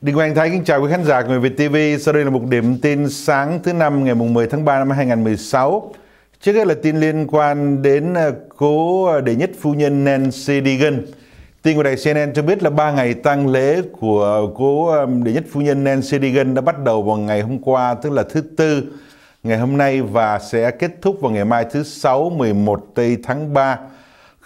Đinh Quang Thái kính chào quý khán giả của Người Việt TV. Sau đây là một điểm tin sáng thứ năm ngày 10 tháng 3 năm 2016. Trước hết là tin liên quan đến ờ, cố ờ, đệ nhất phu nhân Nancy Reagan. Tin của đài CNN cho biết là 3 ngày tang lễ của cố ờ, đệ nhất phu nhân Nancy Reagan đã bắt đầu vào ngày hôm qua, tức là thứ Tư, ngày hôm nay và sẽ kết thúc vào ngày mai thứ Sáu 11 tây tháng 3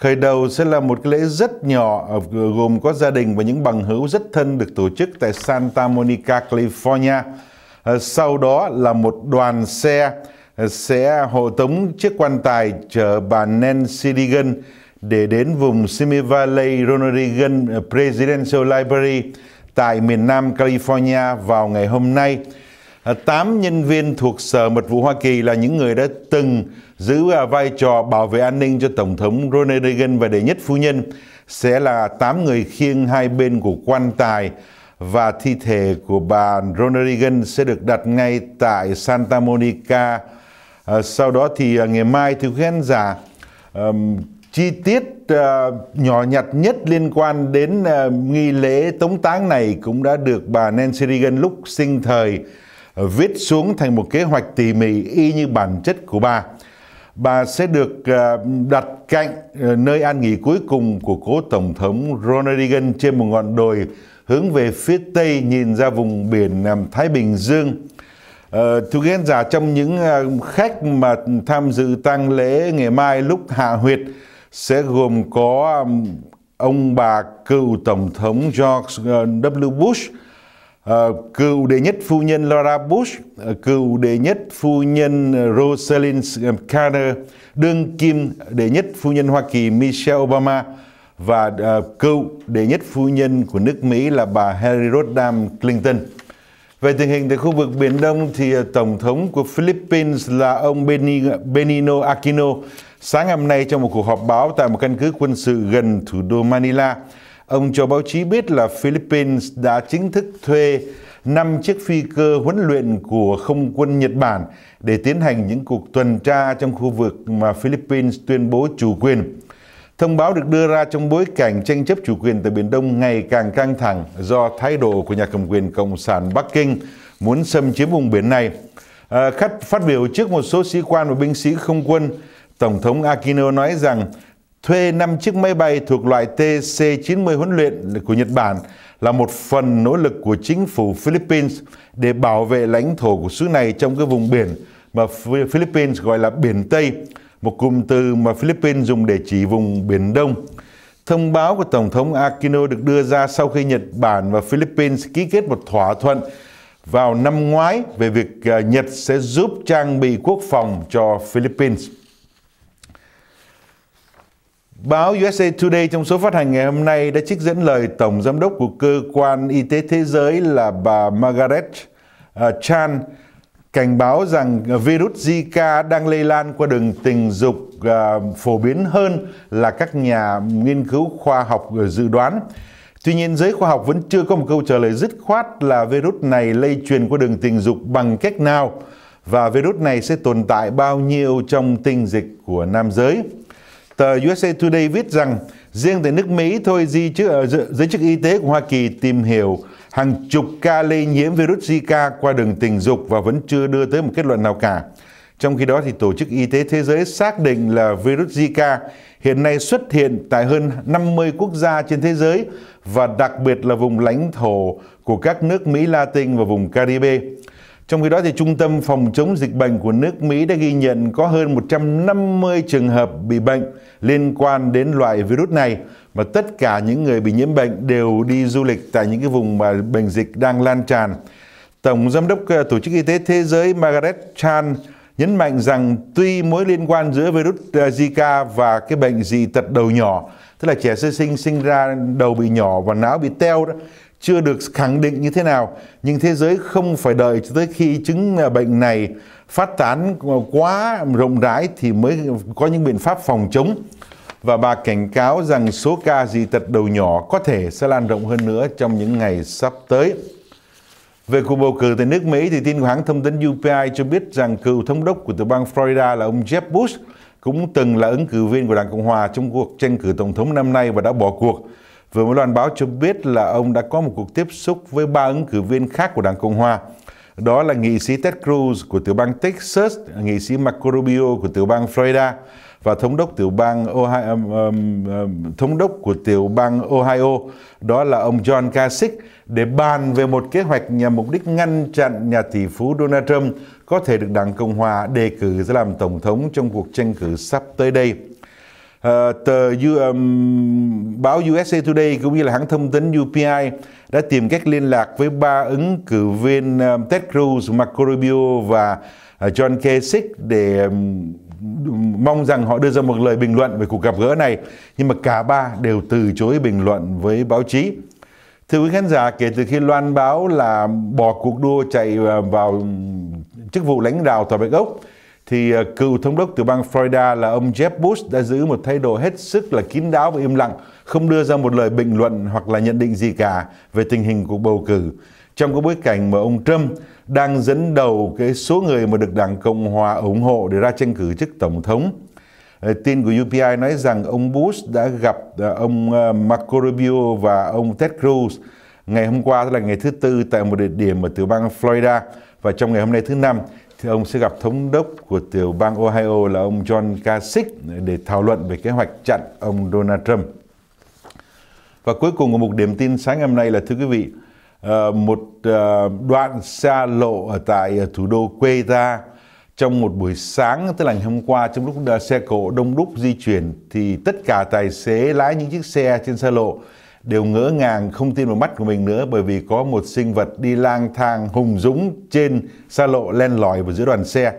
Khởi đầu sẽ là một cái lễ rất nhỏ ờ, gồm có gia đình và những bằng hữu rất thân được tổ chức tại Santa Monica, California. Ờ, sau đó là một đoàn xe ờ, sẽ hộ tống chiếc quan tài chở bà Nancy Reagan để đến vùng Simi Valley Ronald Reagan Presidential Library tại miền Nam California vào ngày hôm nay. 8 nhân viên thuộc Sở Mật vụ Hoa Kỳ là những người đã từng giữ à, vai trò bảo vệ an ninh cho Tổng thống Ronald Reagan và đệ nhất phu nhân sẽ là 8 người khiêng hai bên của quan tài và thi thể của bà Ronald Reagan sẽ được đặt ngay tại Santa Monica. À, sau đó thì à, ngày mai thì khán giả um, chi tiết uh, nhỏ nhặt nhất liên quan đến uh, nghi lễ tống táng này cũng đã được bà Nancy Reagan lúc sinh thời viết xuống thành một kế hoạch tỉ mỉ y như bản chất của bà. Bà sẽ được ờ, đặt cạnh ờ, nơi an nghỉ cuối cùng của cố Tổng thống Ronald Reagan trên một ngọn đồi hướng về phía Tây nhìn ra vùng biển ờ, Thái Bình Dương. Uh, thưa giả, trong những khách mà tham dự tang lễ ngày mai lúc hạ huyệt sẽ gồm có ông bà cựu Tổng thống George W. Bush, Ờ, cựu đệ nhất phu nhân Laura Bush, ờ, cựu đệ nhất phu nhân ờ, Rosalind Carter, đương kim đệ nhất phu nhân Hoa Kỳ Michelle Obama và cựu đệ nhất phu nhân của nước Mỹ là bà Harry Rodham Clinton. Về tình hình tại khu vực Biển Đông thì Tổng thống của Philippines là ông Benigno Aquino sáng ngày hôm nay trong một cuộc họp báo tại một căn cứ quân sự gần thủ đô Manila Ông cho báo chí biết là Philippines đã chính thức thuê 5 chiếc phi cơ huấn luyện của không quân Nhật Bản để tiến hành những cuộc tuần tra trong khu vực mà Philippines tuyên bố chủ quyền. Thông báo được đưa ra trong bối cảnh tranh chấp chủ quyền tại Biển Đông ngày càng căng thẳng do thái độ của nhà cầm quyền Cộng sản Bắc Kinh muốn xâm chiếm vùng biển này. À, khách phát biểu trước một số sĩ quan và binh sĩ không quân, Tổng thống Aquino nói rằng thuê 5 chiếc máy bay thuộc loại TC-90 huấn luyện của Nhật Bản là một phần nỗ lực của chính phủ Philippines để bảo vệ lãnh thổ của xứ này trong cái vùng biển mà Philippines gọi là Biển Tây, một cụm từ mà Philippines dùng để chỉ vùng Biển Đông. Thông báo của Tổng thống Aquino được đưa ra sau khi Nhật Bản và Philippines ký kết một thỏa thuận vào năm ngoái về việc à, Nhật sẽ giúp trang bị quốc phòng cho Philippines. Báo USA Today trong số phát hành ngày hôm nay đã trích dẫn lời Tổng Giám đốc của Cơ quan Y tế Thế giới là bà Margaret à, Chan cảnh báo rằng virus Zika đang lây lan qua đường tình dục à, phổ biến hơn là các nhà nghiên cứu khoa học dự đoán. Tuy nhiên, giới khoa học vẫn chưa có một câu trả lời dứt khoát là virus này lây truyền qua đường tình dục bằng cách nào và virus này sẽ tồn tại bao nhiêu trong tinh dịch của nam giới. Tờ USA Today viết rằng riêng tại nước Mỹ thôi di chứ ờ, giới chức y tế của Hoa Kỳ tìm hiểu hàng chục ca lây nhiễm virus Zika qua đường tình dục và vẫn chưa đưa tới một kết luận nào cả. Trong khi đó thì Tổ chức Y tế Thế giới xác định là virus Zika hiện nay xuất hiện tại hơn 50 quốc gia trên thế giới và đặc biệt là vùng lãnh thổ của các nước Mỹ Latin và vùng Caribe. Trong khi đó thì Trung tâm Phòng chống dịch bệnh của nước Mỹ đã ghi nhận có hơn 150 trường hợp bị bệnh liên quan đến loại virus này và tất cả những người bị nhiễm bệnh đều đi du lịch tại những cái vùng mà bệnh dịch đang lan tràn. Tổng Giám đốc ờ, Tổ chức Y tế Thế giới Margaret Chan nhấn mạnh rằng tuy mối liên quan giữa virus ờ, Zika và cái bệnh dị tật đầu nhỏ, tức là trẻ sơ sinh sinh ra đầu bị nhỏ và não bị teo đó, chưa được khẳng định như thế nào nhưng thế giới không phải đợi tới khi chứng bệnh này phát tán quá rộng rãi thì mới có những biện pháp phòng chống và bà cảnh cáo rằng số ca dị tật đầu nhỏ có thể sẽ lan rộng hơn nữa trong những ngày sắp tới. Về cuộc bầu cử tại nước Mỹ thì tin của hãng thông tấn UPI cho biết rằng cựu thống đốc của tiểu bang Florida là ông Jeb Bush cũng từng là ứng cử viên của Đảng Cộng Hòa trong cuộc tranh cử Tổng thống năm nay và đã bỏ cuộc. Vừa mới loan báo cho biết là ông đã có một cuộc tiếp xúc với ba ứng cử viên khác của Đảng Cộng Hòa. Đó là nghị sĩ Ted Cruz của tiểu bang Texas, nghị sĩ Marco Rubio của tiểu bang Florida và thống đốc tiểu bang Ohio, um, um, um, thống đốc của tiểu bang Ohio đó là ông John Kasich để bàn về một kế hoạch nhằm mục đích ngăn chặn nhà tỷ phú Donald Trump có thể được Đảng Cộng hòa đề cử ra làm tổng thống trong cuộc tranh cử sắp tới đây uh, tờ um, báo USA Today cũng như là hãng thông tấn UPI đã tìm cách liên lạc với ba ứng cử viên um, Ted Cruz, Marco Rubio và uh, John Kasich để um, mong rằng họ đưa ra một lời bình luận về cuộc gặp gỡ này nhưng mà cả ba đều từ chối bình luận với báo chí. Thưa quý khán giả, kể từ khi loan báo là bỏ cuộc đua chạy ờ, vào chức vụ lãnh đạo Tòa Bạch Ốc thì à, cựu thống đốc tiểu bang Florida là ông Jeb Bush đã giữ một thái độ hết sức là kín đáo và im lặng, không đưa ra một lời bình luận hoặc là nhận định gì cả về tình hình cuộc bầu cử. Trong cái bối cảnh mà ông Trump đang dẫn đầu cái số người mà được Đảng Cộng Hòa ủng hộ để ra tranh cử chức Tổng thống. Ờ, tin của UPI nói rằng ông Bush đã gặp ờ, ông ờ, Marco Rubio và ông Ted Cruz ngày hôm qua, tức là ngày thứ Tư, tại một địa điểm ở tiểu bang Florida và trong ngày hôm nay thứ Năm thì ông sẽ gặp thống đốc của tiểu bang Ohio là ông John Kasich để thảo luận về kế hoạch chặn ông Donald Trump. Và cuối cùng của một điểm tin sáng ngày hôm nay là thưa quý vị, ờ, một ờ, đoạn xa lộ ở tại thủ đô Quetta trong một buổi sáng tức là ngày hôm qua trong lúc xe cộ đông đúc di chuyển thì tất cả tài xế lái những chiếc xe trên xa lộ đều ngỡ ngàng không tin vào mắt của mình nữa bởi vì có một sinh vật đi lang thang hùng dũng trên xa lộ len lỏi vào giữa đoàn xe.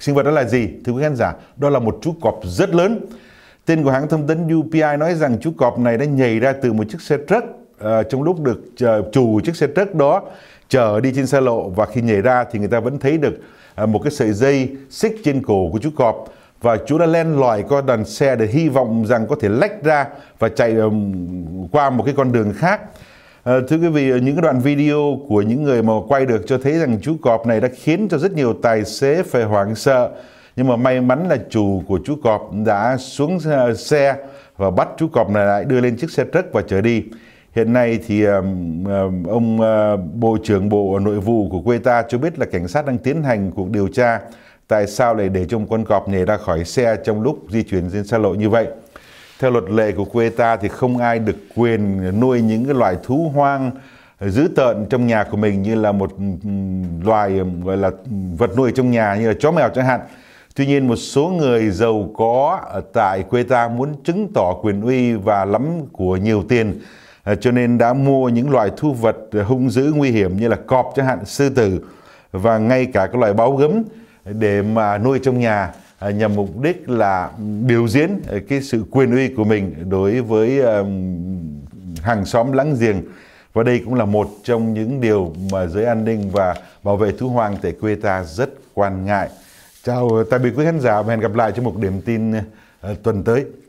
Sinh vật đó là gì? Thưa quý khán giả, đó là một chú cọp rất lớn. Tên của hãng thông tấn UPI nói rằng chú cọp này đã nhảy ra từ một chiếc xe truck uh, trong lúc được uh, chủ chiếc xe truck đó chở đi trên xa lộ và khi nhảy ra thì người ta vẫn thấy được uh, một cái sợi dây xích trên cổ của chú cọp và chú đã len lỏi qua đoàn xe để hy vọng rằng có thể lách ra và chạy qua một cái con đường khác. À, thưa quý vị, những cái đoạn video của những người mà quay được cho thấy rằng chú cọp này đã khiến cho rất nhiều tài xế phải hoảng sợ. Nhưng mà may mắn là chủ của chú cọp đã xuống ờ, xe và bắt chú cọp này lại đưa lên chiếc xe trắc và chở đi. Hiện nay thì ông ờ, Bộ trưởng Bộ Nội vụ của quê ta cho biết là cảnh sát đang tiến hành cuộc điều tra tại sao lại để cho một con cọp nhảy ra khỏi xe trong lúc di chuyển trên xa lộ như vậy. Theo luật lệ của quê ta thì không ai được quyền nuôi những cái loài thú hoang giữ tợn trong nhà của mình như là một loài gọi là vật nuôi trong nhà như là chó mèo chẳng hạn. Tuy nhiên một số người giàu có tại quê ta muốn chứng tỏ quyền uy và lắm của nhiều tiền ờ, cho nên đã mua những loài thú vật hung dữ nguy hiểm như là cọp chẳng hạn, sư tử và ngay cả các loài báo gấm để mà nuôi trong nhà à, nhằm mục đích là biểu diễn à, cái sự quyền uy của mình đối với hàng xóm láng giềng và đây cũng là một trong những điều mà giới an ninh và bảo vệ thú hoang tại quê ta rất quan ngại. Chào à, tạm biệt quý khán giả và hẹn gặp lại trong một điểm tin tuần tới.